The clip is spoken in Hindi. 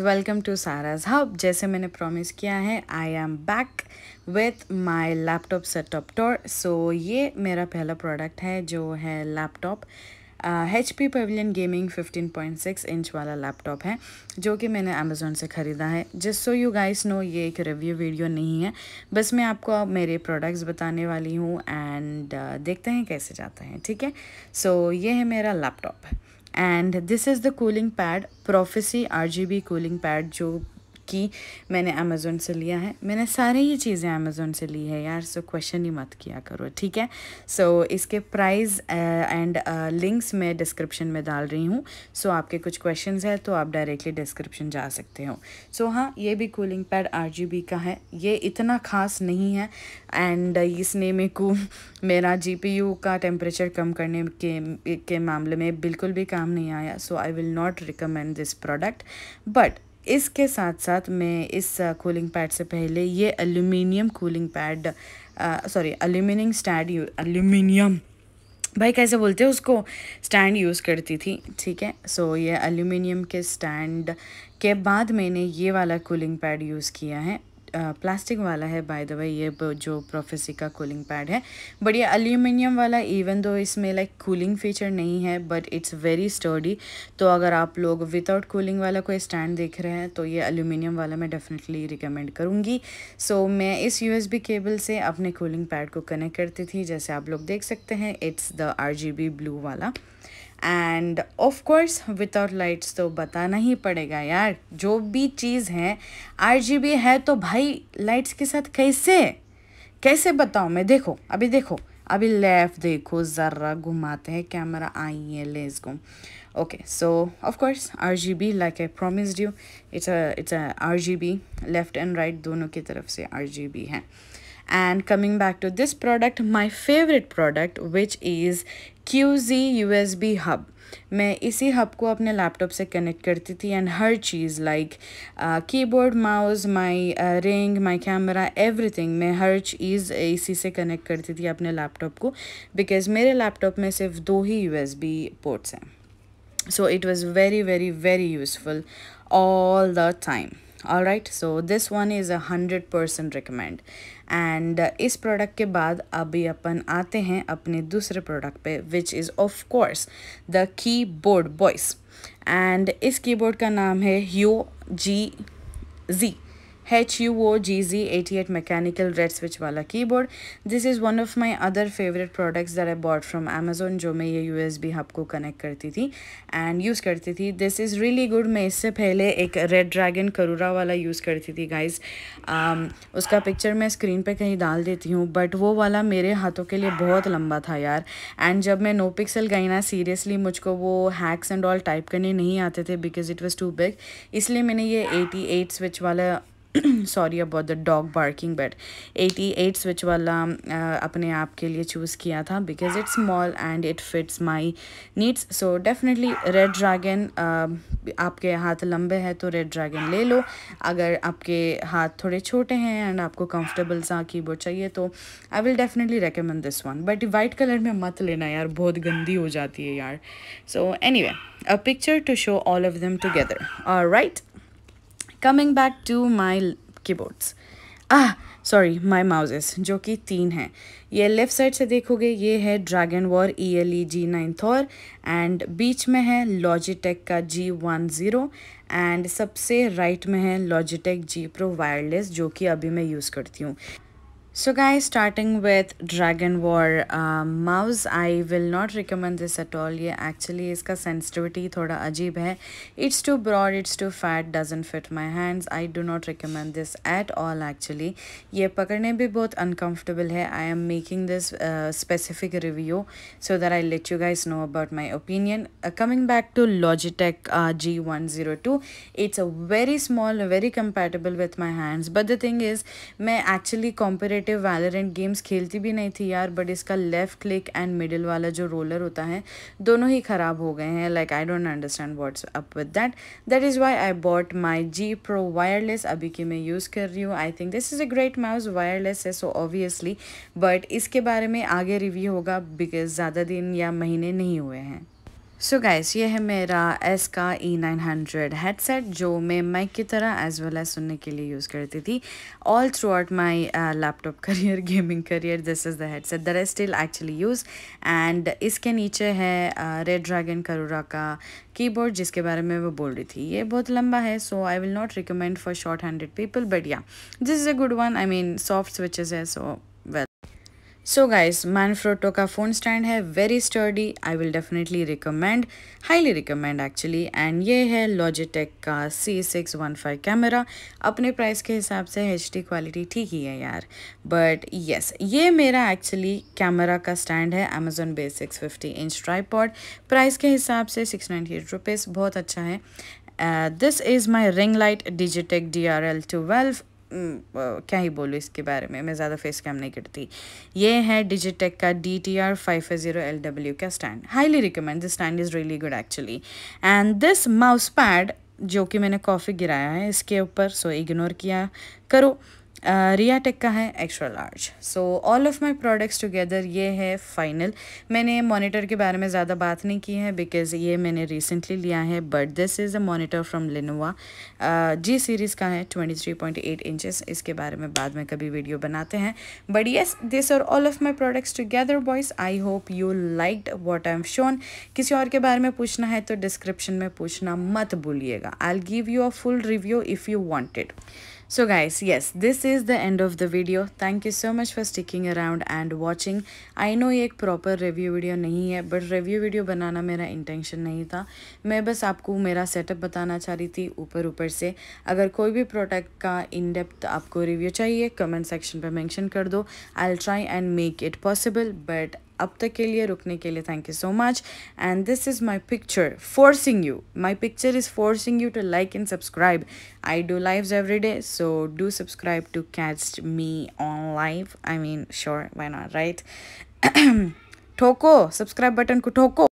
Guys welcome to Sara's hub जैसे मैंने प्रॉमिस किया है I am back with my laptop setup tour so ये मेरा पहला प्रोडक्ट है जो है laptop H P Pavilion gaming fifteen point six inch वाला लैपटॉप है जो कि मैंने अमेज़ोन से ख़रीदा है जिस सो यू गाइस नो ये एक रिव्यू वीडियो नहीं है बस मैं आपको अब मेरे प्रोडक्ट्स बताने वाली हूँ एंड uh, देखते हैं कैसे जाता है ठीक है सो so, ये है मेरा laptop and this is the cooling pad prophecy rgb cooling pad which की मैंने अमेज़ोन से लिया है मैंने सारी ही चीज़ें अमेज़ोन से ली है यार सो क्वेश्चन ही मत किया करो ठीक है सो so, इसके प्राइस एंड लिंक्स मैं डिस्क्रिप्शन में डाल रही हूँ सो so, आपके कुछ क्वेश्चन है तो आप डायरेक्टली डिस्क्रिप्शन जा सकते हो सो so, हाँ ये भी कूलिंग पैड आर का है ये इतना ख़ास नहीं है एंड इसने मेरे को मेरा जी का टेम्परेचर कम करने के के मामले में बिल्कुल भी काम नहीं आया so I will not recommend this product but इसके साथ साथ मैं इस कूलिंग पैड से पहले ये aluminium cooling pad sorry aluminium stand aluminium भाई कैसे बोलते हैं उसको स्टैंड यूज़ करती थी ठीक है सो ये अल्यूमिनियम के स्टैंड के बाद मैंने ये वाला कूलिंग पैड यूज़ किया है प्लास्टिक वाला है बाय द वे ये जो प्रोफेसी का कूलिंग पैड है बट ये अल्यूमिनियम वाला इवन दो इसमें लाइक कूलिंग फीचर नहीं है बट इट्स वेरी स्टर्डी तो अगर आप लोग विदाउट कूलिंग वाला कोई स्टैंड देख रहे हैं तो ये अल्यूमिनियम वाला मैं डेफिनेटली रिकमेंड करूँगी सो so, मैं इस यू केबल से अपने कूलिंग पैड को कनेक्ट करती थी जैसे आप लोग देख सकते हैं इट्स द आर ब्लू वाला and of course without lights तो बताना ही पड़ेगा यार जो भी चीज़ है आर जी बी है तो भाई लाइट्स के साथ कैसे कैसे बताऊँ मैं देखो अभी देखो अभी लेफ्ट देखो ज़र्रा घुमाते हैं कैमरा आई है let's go okay so of course be like I promised you it's it's be left and right दोनों की तरफ से आर जी बी है and coming back to this product my favourite product which is Q G U S B hub मैं इसी हब को अपने लैपटॉप से कनेक्ट करती थी एंड हर चीज़ like keyboard mouse my ring my camera everything मैं हर चीज़ इसी से कनेक्ट करती थी अपने लैपटॉप को बिकॉज़ मेरे लैपटॉप में सिर्फ दो ही यूएसबी पोर्ट्स हैं so it was very very very useful all the time all right so this one is a hundred percent recommend and इस प्रोडक्ट के बाद अभी अपन आते हैं अपने दूसरे प्रोडक्ट पे which is of course the keyboard boys and इस कीबोर्ड का नाम है U G G H U O G G eighty eight mechanical red switch वाला keyboard this is one of my other favourite products that I bought from Amazon जो मैं ये यू एस बी हब को कनेक्ट करती थी एंड यूज़ करती थी दिस इज़ रियली गुड मैं इससे पहले एक रेड ड्रैगन करूरा वाला यूज़ करती थी गाइज um, उसका पिक्चर मैं स्क्रीन पर कहीं डाल देती हूँ बट वो वाला मेरे हाथों के लिए बहुत लंबा था यार एंड जब मैं नो पिक्सल गई ना सीरियसली मुझको वो हैक्स एंड ऑल टाइप करने नहीं आते थे because it was too big इसलिए मैंने ये एटी एट स्विच वाला sorry about the dog barking but eighty eight switch वाला अपने आप के लिए चूज़ किया था because it's small and it fits my needs so definitely Red Dragon आपके हाथ लंबे हैं तो रेड ड्रैगन ले लो अगर आपके हाथ थोड़े छोटे हैं एंड आपको कंफर्टेबल सा कीबोर्ड चाहिए तो I will definitely recommend this one but white colour में मत लेना यार बहुत गंदी हो जाती है यार so anyway a picture to show all of them together right coming back to my keyboards ah sorry my mouses जो कि तीन हैं ये लेफ्ट साइड से देखोगे ये है dragon war E L E G nine Thor and बीच में है लॉजिटेक का जी वन ज़ीरो एंड सबसे राइट में है लॉजिटेक जी प्रो वायरलेस जो कि अभी मैं यूज़ करती हूँ So guys, starting with Dragon War uh, mouse, I will not recommend this at all. Yeah, actually its sensitivity थोड़ा अजीब है. It's too broad, it's too fat, doesn't fit my hands. I do not recommend this at all actually. yeah, पकड़ने भी बहुत uncomfortable I am making this uh, specific review so that I let you guys know about my opinion. Uh, coming back to Logitech uh, G102, it's a very small, very compatible with my hands. But the thing is, मैं actually comparative competitive Valorant games खेलती भी नहीं थी यार बट इसका लेफ़्ट क्लिक एंड मिडिल वाला जो रोलर होता है दोनों ही ख़राब हो गए हैं like I don't understand what's up with that that is why I bought my G Pro wireless अभी की मैं यूज़ कर रही हूँ I think this is a great mouse wireless है सो ऑब्वियसली बट इसके बारे में आगे रिव्यू होगा बिकॉज ज़्यादा दिन या महीने नहीं हुए हैं सो so गैस ये है मेरा एस का ई नाइन हंड्रेड हेडसेट जो मैं माइक की तरह एज वेल एज सुनने के लिए यूज़ करती थी all throughout my laptop career gaming career this is the headset that I still actually use and इसके नीचे है रेड ड्रैगन करूरा का कीबोर्ड जिसके बारे में वो बोल रही थी ये बहुत लंबा है so I will not recommend for short handed people but yeah this is a good one I mean soft switches है सो सो गाइज मैनफ्रोटो का फ़ोन स्टैंड है very sturdy I will definitely recommend highly recommend actually and ये है लॉजिटेक का C six one five camera अपने प्राइस के हिसाब से एच डी क्वालिटी ठीक ही है यार बट येस yes, ये मेरा एक्चुअली कैमरा का स्टैंड है Amazon basics fifty inch tripod price के हिसाब से सिक्स नाइन्टी एट रुपीज़ बहुत अच्छा है this is my ring light Digitek D R L twelve क्या ही बोलूँ इसके बारे में मैं ज़्यादा फेस कैम नहीं करती ये है डिजिटेक का D T R five zero L W का stand highly recommend this stand is really good actually and this mouse pad जो कि मैंने कॉफ़ी गिराया है इसके ऊपर सो इग्नोर किया करो रिया टेक का है extra large so all of my products together ये है फाइनल मैंने मॉनिटर के बारे में ज़्यादा बात नहीं की है बिकॉज़ ये मैंने रिसेंटली लिया है but this is a monitor from Lenovo G series का है twenty three point eight inches इसके बारे में बाद में कभी वीडियो बनाते हैं बट येस दिस और all of my products together boys I hope you like what I am shown किसी और के बारे में पूछना है तो डिस्क्रिप्शन में पूछना मत भूलिएगा I'll give you a full review if you wanted So guys, yes, this is the end of the video. Thank you so much for sticking around and watching. I know ये एक proper review video नहीं है but review video बनाना मेरा intention नहीं था मैं बस आपको मेरा setup बताना चाह रही थी ऊपर ऊपर से अगर कोई भी product का in depth आपको review चाहिए comment section पर mention कर दो I'll try and make it possible but अब तक के लिए रुकने के लिए thank you so much and this is my picture forcing you my picture is forcing you to like and subscribe I do live every day so do subscribe to catch me on live I mean sure why not right ठोको सब्सक्राइब बटन को ठोको